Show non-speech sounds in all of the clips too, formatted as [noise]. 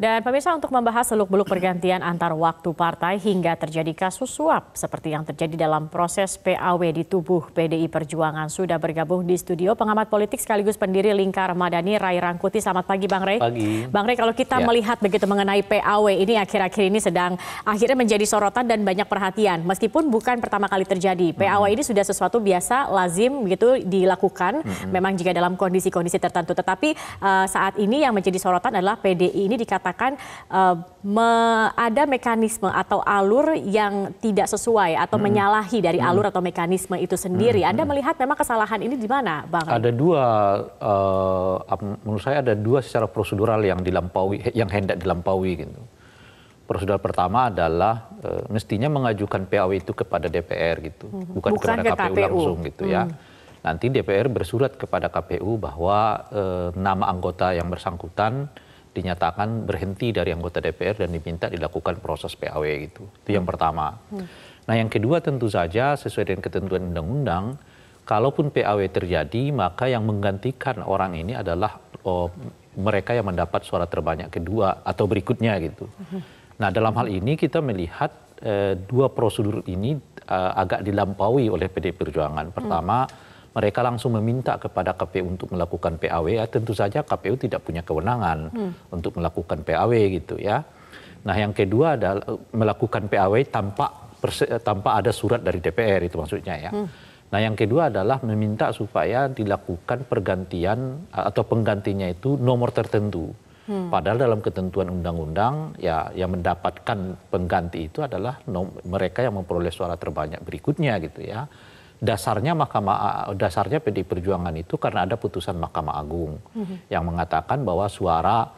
Dan pemirsa untuk membahas seluk-beluk pergantian antar waktu partai hingga terjadi kasus suap seperti yang terjadi dalam proses PAW di tubuh PDI Perjuangan sudah bergabung di studio pengamat politik sekaligus pendiri Lingkar Madani Rai Rangkuti. Selamat pagi Bang Ray. Pagi. Bang Ray kalau kita ya. melihat begitu mengenai PAW ini akhir-akhir ini sedang akhirnya menjadi sorotan dan banyak perhatian meskipun bukan pertama kali terjadi. PAW hmm. ini sudah sesuatu biasa lazim begitu dilakukan hmm. memang jika dalam kondisi-kondisi tertentu tetapi uh, saat ini yang menjadi sorotan adalah PDI ini dikatakan dikatakan uh, eh, me ada mekanisme atau alur yang tidak sesuai atau hmm. menyalahi dari hmm. alur atau mekanisme itu sendiri. Hmm. Anda melihat memang kesalahan ini di mana, Bang? Ada dua, uh, menurut saya ada dua secara prosedural yang dilampaui, yang hendak dilampaui gitu. Prosedural pertama adalah e, mestinya mengajukan PAW itu kepada DPR gitu, mm-hmm. bukan, bukan kepada KPU, KPU langsung gitu hmm. ya mm. nanti DPR bersurat kepada KPU bahwa e, nama anggota yang bersangkutan dinyatakan berhenti dari anggota DPR dan diminta dilakukan proses PAW gitu. Itu yang pertama. Hmm. Nah, yang kedua tentu saja sesuai dengan ketentuan undang-undang, kalaupun PAW terjadi, maka yang menggantikan orang ini adalah oh, mereka yang mendapat suara terbanyak kedua atau berikutnya gitu. Hmm. Nah, dalam hal ini kita melihat eh, dua prosedur ini eh, agak dilampaui oleh PD Perjuangan. Pertama, hmm mereka langsung meminta kepada KPU untuk melakukan PAW, ya tentu saja KPU tidak punya kewenangan hmm. untuk melakukan PAW gitu ya. Nah, yang kedua adalah eh, melakukan PAW tanpa eh, tanpa ada surat dari DPR itu maksudnya ya. Hmm. Nah, yang kedua adalah meminta supaya dilakukan pergantian eh, atau penggantinya itu nomor tertentu. Hmm. Padahal dalam ketentuan undang-undang ya yang mendapatkan pengganti itu adalah mereka yang memperoleh suara terbanyak berikutnya gitu ya dasarnya Mahkamah dasarnya PDI Perjuangan itu karena ada putusan Mahkamah Agung hmm. yang mengatakan bahwa suara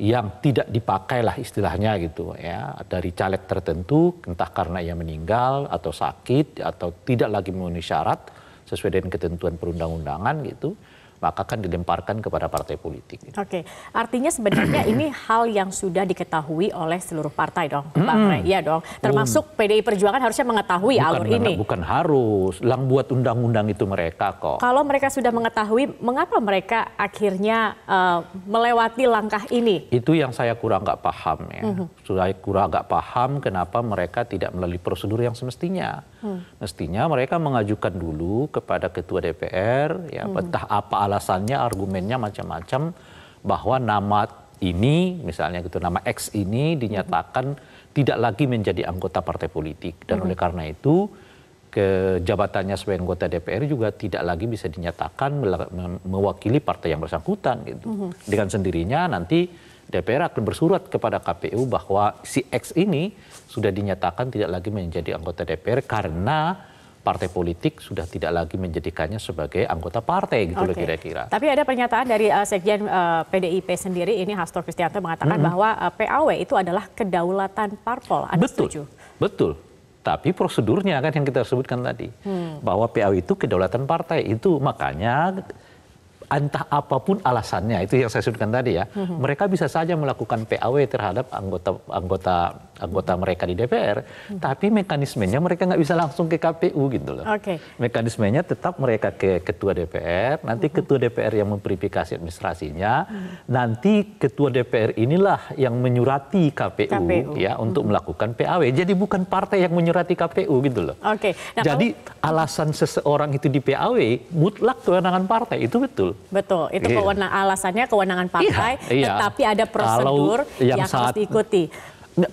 yang tidak dipakailah istilahnya gitu ya dari caleg tertentu entah karena ia meninggal atau sakit atau tidak lagi memenuhi syarat sesuai dengan ketentuan perundang-undangan gitu maka akan dilemparkan kepada partai politik. Gitu. Oke, artinya sebenarnya ini [clears throat] hal yang sudah diketahui oleh seluruh partai dong, Bang Iya dong, termasuk PDI Perjuangan harusnya mengetahui bukan, alur ini. Bukan harus, lang buat undang-undang itu mereka kok. Kalau mereka sudah mengetahui, mengapa mereka akhirnya uh, melewati langkah ini? Itu yang saya kurang nggak paham ya. Mm -hmm. Sudah kurang nggak paham kenapa mereka tidak melalui prosedur yang semestinya. Mm. Mestinya mereka mengajukan dulu kepada ketua DPR, ya mm -hmm. entah apa alasannya argumennya macam-macam bahwa nama ini misalnya gitu nama X ini dinyatakan tidak lagi menjadi anggota partai politik dan mm-hmm. oleh karena itu ke jabatannya sebagai anggota DPR juga tidak lagi bisa dinyatakan mewakili partai yang bersangkutan gitu. Mm-hmm. Dengan sendirinya nanti DPR akan bersurat kepada KPU bahwa si X ini sudah dinyatakan tidak lagi menjadi anggota DPR karena partai politik sudah tidak lagi menjadikannya sebagai anggota partai gitu okay. loh kira-kira. Tapi ada pernyataan dari uh, sekjen uh, eh, PDIP sendiri ini Hasto Kristianto mengatakan -hmm. bahwa uh, eh, PAW itu adalah kedaulatan parpol. Anda betul, setuju? Betul. Tapi prosedurnya kan yang kita sebutkan tadi hmm. bahwa PAW itu kedaulatan partai itu makanya entah apapun alasannya itu yang saya sebutkan tadi ya hmm. mereka bisa saja melakukan PAW terhadap anggota anggota anggota mereka di DPR hmm. tapi mekanismenya mereka nggak bisa langsung ke KPU gitu loh okay. mekanismenya tetap mereka ke ketua DPR nanti hmm. ketua DPR yang memverifikasi administrasinya hmm. nanti ketua DPR inilah yang menyurati KPU, KPU. ya hmm. untuk mm-hmm. melakukan PAW jadi bukan partai yang menyurati KPU gitu loh okay. nah, jadi alasan seseorang itu di PAW mutlak kewenangan partai itu betul. Betul, itu iya. kewenang alasannya kewenangan iya, partai, iya, iya. tetapi ada prosedur Kalau yang, yang saat, harus diikuti.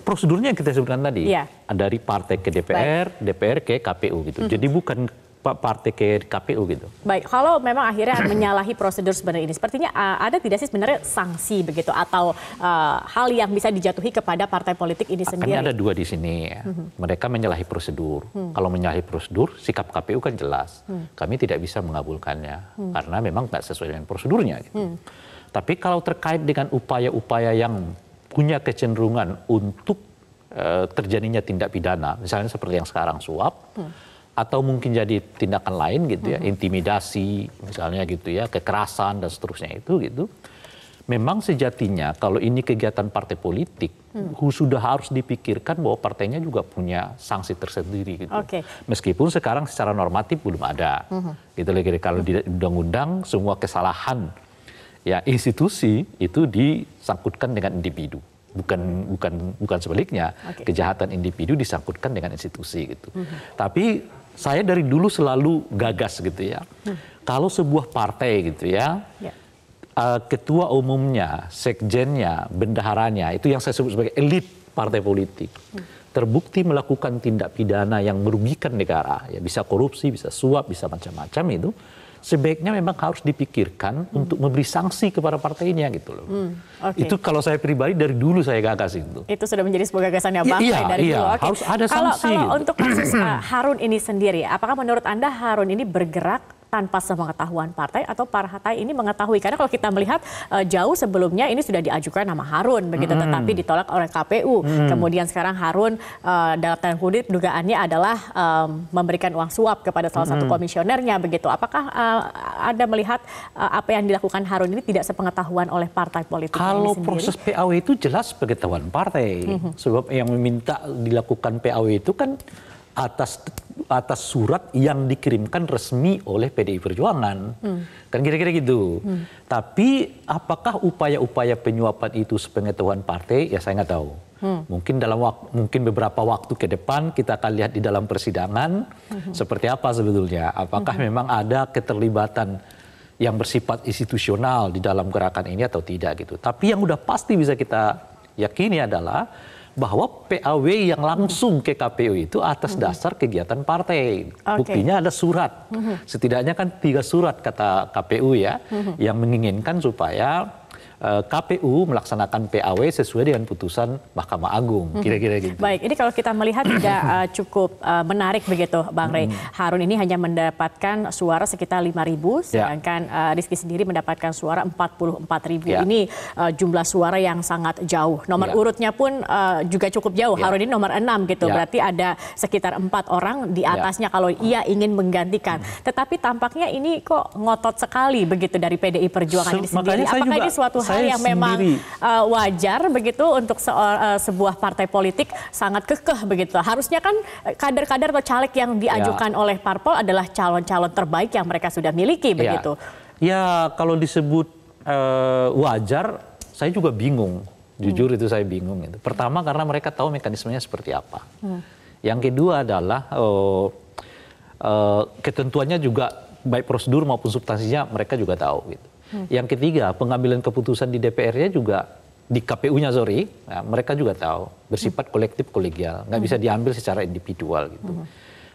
prosedurnya yang kita sebutkan tadi, iya. dari partai ke DPR, Baik. DPR ke KPU gitu. Mm -hmm. Jadi bukan partai ke KPU gitu. Baik, kalau memang akhirnya [clears throat] menyalahi prosedur sebenarnya ini, sepertinya uh, ada tidak sih sebenarnya sanksi begitu atau uh, hal yang bisa dijatuhi kepada partai politik ini sendiri? Kami ada dua di sini. Ya. Hmm. Mereka menyalahi prosedur. Hmm. Kalau menyalahi prosedur, sikap KPU kan jelas. Hmm. Kami tidak bisa mengabulkannya hmm. karena memang tidak sesuai dengan prosedurnya. Gitu. Hmm. Tapi kalau terkait dengan upaya-upaya yang punya kecenderungan untuk uh, terjadinya tindak pidana, misalnya seperti yang sekarang suap. Hmm atau mungkin jadi tindakan lain gitu ya, mm-hmm. intimidasi misalnya gitu ya, kekerasan dan seterusnya itu gitu. Memang sejatinya kalau ini kegiatan partai politik hmm. sudah harus dipikirkan bahwa partainya juga punya sanksi tersendiri gitu. Okay. Meskipun sekarang secara normatif belum ada. Hmm. Gitu lagi kalau di undang-undang semua kesalahan ya institusi itu disangkutkan dengan individu bukan bukan bukan sebaliknya okay. kejahatan individu disangkutkan dengan institusi gitu. Mm -hmm. Tapi saya dari dulu selalu gagas gitu ya. Hmm. Kalau sebuah partai gitu ya, yeah. Ya. uh, ketua umumnya, sekjennya, bendaharanya itu yang saya sebut sebagai elit partai politik. Hmm. Terbukti melakukan tindak pidana yang merugikan negara, ya bisa korupsi, bisa suap, bisa macam-macam itu sebaiknya memang harus dipikirkan hmm. untuk memberi sanksi kepada partainya gitu loh. Hmm. Okay. Itu kalau saya pribadi dari dulu saya gagas itu. Itu sudah menjadi sebuah gagasannya Bang ya, iya, dari iya. dulu. Okay. Harus ada sanksi. Kalau, kalau gitu. untuk kasus [clears throat] uh, Harun ini sendiri, apakah menurut Anda Harun ini bergerak tanpa sepengetahuan partai atau partai ini mengetahui karena kalau kita melihat uh, jauh sebelumnya ini sudah diajukan nama Harun begitu hmm. tetapi ditolak oleh KPU hmm. kemudian sekarang Harun uh, dalam tanda kutip dugaannya adalah um, memberikan uang suap kepada salah hmm. satu komisionernya begitu apakah uh, Anda melihat uh, apa yang dilakukan Harun ini tidak sepengetahuan oleh partai politik kalau proses PAW itu jelas pengetahuan partai hmm. sebab yang meminta dilakukan PAW itu kan atas atas surat yang dikirimkan resmi oleh PDI Perjuangan. Hmm. Kan kira-kira gitu. Hmm. Tapi apakah upaya-upaya penyuapan itu sepengetahuan partai? Ya saya nggak tahu. Hmm. Mungkin dalam waktu, mungkin beberapa waktu ke depan kita akan lihat di dalam persidangan hmm. seperti apa sebetulnya. Apakah hmm. memang ada keterlibatan yang bersifat institusional di dalam gerakan ini atau tidak gitu. Tapi yang udah pasti bisa kita yakini adalah bahwa PAW yang langsung ke KPU itu atas mm-hmm. dasar kegiatan partai. Okay. Buktinya ada surat. Mm-hmm. Setidaknya kan tiga surat kata KPU ya mm-hmm. yang menginginkan supaya Eh, KPU melaksanakan PAW sesuai dengan putusan Mahkamah Agung. Kira-kira gitu. Baik, ini kalau kita melihat tidak [coughs] eh, cukup eh, menarik begitu, Bang Rey. Harun ini hanya mendapatkan suara sekitar ribu, ya. sedangkan ya. Rizky sendiri mendapatkan suara 44.000. Ya. Ini jumlah suara yang sangat jauh. Nomor ya. urutnya pun juga cukup jauh. Ya. Harun ini nomor 6 gitu. Ya. Berarti ada sekitar empat orang di ya. atasnya ya. kalau ia ingin menggantikan. Tetapi tampaknya ini kok ngotot sekali begitu dari PDI Perjuangan so, ini sendiri. Apakah ini suatu hal yang sendiri. memang uh, wajar begitu untuk se uh, sebuah partai politik sangat kekeh begitu. Harusnya kan eh, kader-kader atau caleg yang ya. diajukan ya. oleh parpol adalah calon-calon terbaik yang mereka sudah miliki ya. begitu. Ya kalau disebut uh, wajar, saya juga bingung. Hmm. Jujur hmm. itu saya bingung. Gitu. Pertama karena mereka tahu mekanismenya seperti apa. Hmm. Yang kedua adalah uh, uh, ketentuannya juga baik prosedur maupun substansinya mereka juga tahu gitu. Hmm. Yang ketiga, pengambilan keputusan di DPR-nya juga di KPU-nya sorry, ya, mereka juga tahu bersifat hmm. kolektif kolegial, nggak bisa hmm. diambil secara individual gitu. Hmm.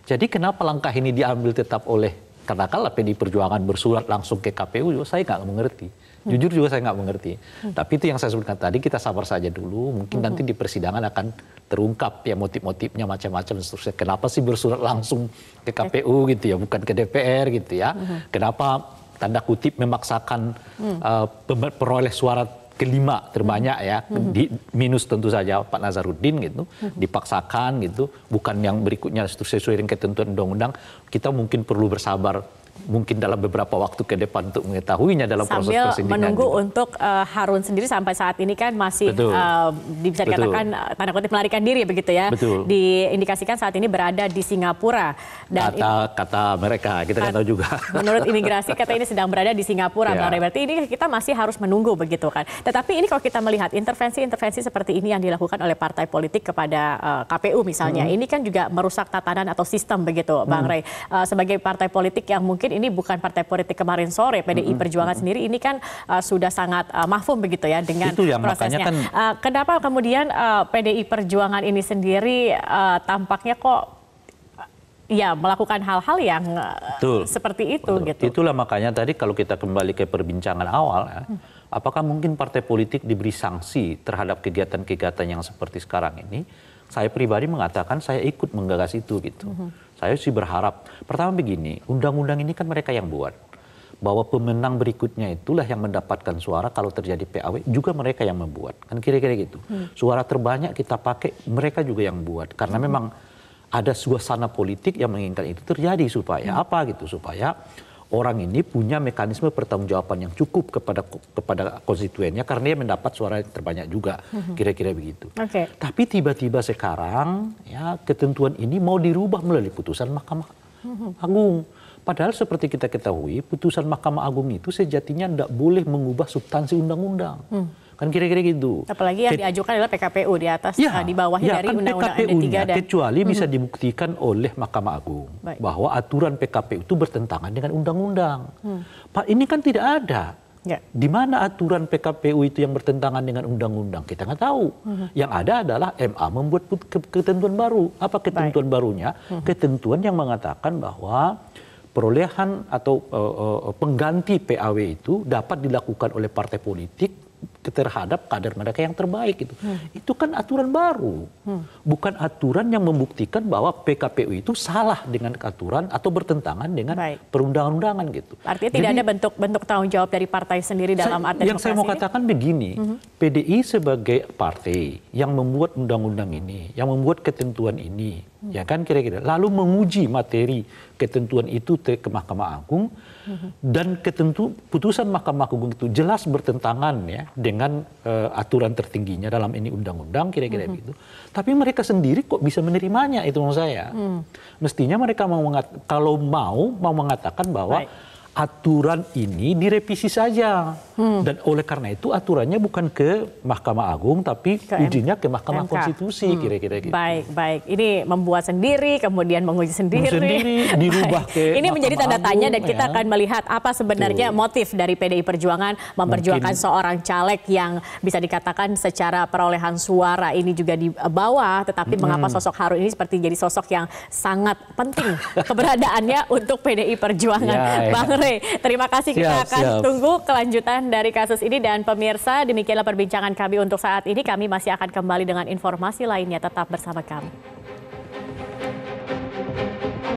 Jadi kenapa langkah ini diambil tetap oleh katakanlah PD Perjuangan bersurat langsung ke KPU saya nggak mengerti. Hmm. Jujur juga saya nggak mengerti. Hmm. Tapi itu yang saya sebutkan tadi kita sabar saja dulu. Mungkin hmm. nanti di persidangan akan terungkap ya motif-motifnya macam-macam seterusnya. Kenapa sih bersurat langsung ke KPU eh. gitu ya, bukan ke DPR gitu ya? Hmm. Kenapa tanda kutip memaksakan hmm. peroleh suara kelima terbanyak ya hmm. di, minus tentu saja Pak Nazarudin gitu hmm. dipaksakan gitu bukan yang berikutnya sesuai dengan ketentuan undang-undang kita mungkin perlu bersabar mungkin dalam beberapa waktu ke depan untuk mengetahuinya dalam Sambil proses persidangan. Sambil menunggu juga. Gitu. untuk uh, Harun sendiri sampai saat ini kan masih Uh, bisa dikatakan Betul. Eh, tanda kutip melarikan diri begitu ya. Betul. Diindikasikan saat ini berada di Singapura. Dan kata kata mereka kita nggak tahu juga. [laughs] Menurut imigrasi kata ini sedang berada di Singapura. Ya. Berarti ini kita masih harus menunggu begitu kan. Tetapi ini kalau kita melihat intervensi-intervensi seperti ini yang dilakukan oleh partai politik kepada uh, KPU misalnya, hmm. ini kan juga merusak tatanan atau sistem begitu, Bang hmm. Ray. Uh, sebagai partai politik yang mungkin mungkin ini bukan partai politik kemarin sore PDI mm -hmm. Perjuangan mm -hmm. sendiri ini kan uh, sudah sangat uh, mahfum begitu ya dengan Itu ya, prosesnya. Kan... Uh, kenapa kemudian uh, PDI Perjuangan ini sendiri uh, tampaknya kok uh, ya melakukan hal-hal yang uh, Betul. seperti itu Betul. gitu. Itulah makanya tadi kalau kita kembali ke perbincangan awal ya, hmm. apakah mungkin partai politik diberi sanksi terhadap kegiatan-kegiatan yang seperti sekarang ini? Saya pribadi mengatakan saya ikut menggagas itu gitu. Hmm. Saya sih berharap, pertama begini, undang-undang ini kan mereka yang buat. Bahwa pemenang berikutnya itulah yang mendapatkan suara kalau terjadi PAW juga mereka yang membuat. Kan kira-kira gitu. Hmm. Suara terbanyak kita pakai, mereka juga yang buat. Karena hmm. memang ada suasana politik yang menginginkan itu terjadi supaya hmm. apa gitu supaya orang ini punya mekanisme pertanggungjawaban yang cukup kepada kepada konstituennya karena dia mendapat suara yang terbanyak juga mm-hmm. kira-kira begitu. Okay. Tapi tiba-tiba sekarang ya ketentuan ini mau dirubah melalui putusan Mahkamah mm-hmm. Agung. Padahal seperti kita ketahui putusan Mahkamah Agung itu sejatinya tidak boleh mengubah substansi undang-undang. Hmm Kan kira-kira gitu. Apalagi yang diajukan adalah PKPU di atas ya, uh, di bawahnya ya, dari kan Undang-Undang PKPU md dan kecuali hmm. bisa dibuktikan oleh Mahkamah Agung Baik. bahwa aturan PKPU itu bertentangan dengan undang-undang. Hmm. Pak, ini kan tidak ada. Ya. Di mana aturan PKPU itu yang bertentangan dengan undang-undang kita nggak tahu. Hmm. Yang ada adalah MA membuat ketentuan baru. Apa ketentuan Baik. barunya? Hmm. Ketentuan yang mengatakan bahwa perolehan atau uh, uh, pengganti PAW itu dapat dilakukan oleh partai politik terhadap kader mereka yang terbaik itu. Hmm. Itu kan aturan baru. Hmm. Bukan aturan yang membuktikan bahwa PKPU itu salah dengan aturan atau bertentangan dengan perundang-undangan gitu. Artinya Jadi, tidak ada bentuk bentuk tanggung jawab dari partai sendiri dalam saya, arti Yang saya mau ini? katakan begini, hmm. PDI sebagai partai yang membuat undang-undang ini, yang membuat ketentuan ini, ya kan kira-kira lalu menguji materi ketentuan itu ke Mahkamah Agung dan ketentu putusan Mahkamah Agung itu jelas bertentangan ya dengan uh, aturan tertingginya dalam ini undang-undang kira-kira mm-hmm. begitu tapi mereka sendiri kok bisa menerimanya itu menurut saya hmm. mestinya mereka mau kalau mau mau mengatakan bahwa Baik. aturan ini direvisi saja Hmm. Dan oleh karena itu aturannya bukan ke Mahkamah Agung tapi ke ujinya ke Mahkamah MK. Konstitusi hmm. kira-kira hmm. gitu. Baik, baik. Ini membuat sendiri kemudian menguji sendiri. Sendiri dirubah ke Ini menjadi tanda Agung, tanya dan ya. kita akan melihat apa sebenarnya Tuh. motif dari PDI Perjuangan memperjuangkan Mungkin. seorang caleg yang bisa dikatakan secara perolehan suara ini juga di bawah tetapi hmm. mengapa sosok Harun ini seperti jadi sosok yang sangat penting [laughs] keberadaannya untuk PDI Perjuangan. Ya, ya. Bang Rey, terima kasih siap, kita akan siap. tunggu kelanjutan dari kasus ini dan pemirsa demikianlah perbincangan kami untuk saat ini. Kami masih akan kembali dengan informasi lainnya tetap bersama kami.